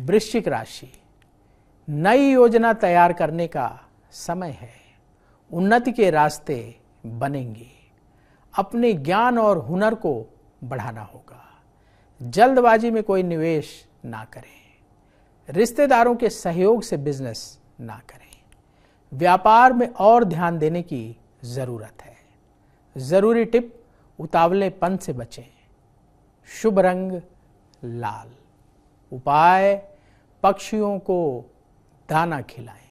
वृश्चिक राशि नई योजना तैयार करने का समय है उन्नति के रास्ते बनेंगे अपने ज्ञान और हुनर को बढ़ाना होगा जल्दबाजी में कोई निवेश ना करें रिश्तेदारों के सहयोग से बिजनेस ना करें व्यापार में और ध्यान देने की ज़रूरत है ज़रूरी टिप उतावले पन से बचें शुभ रंग लाल उपाय पक्षियों को दाना खिलाएं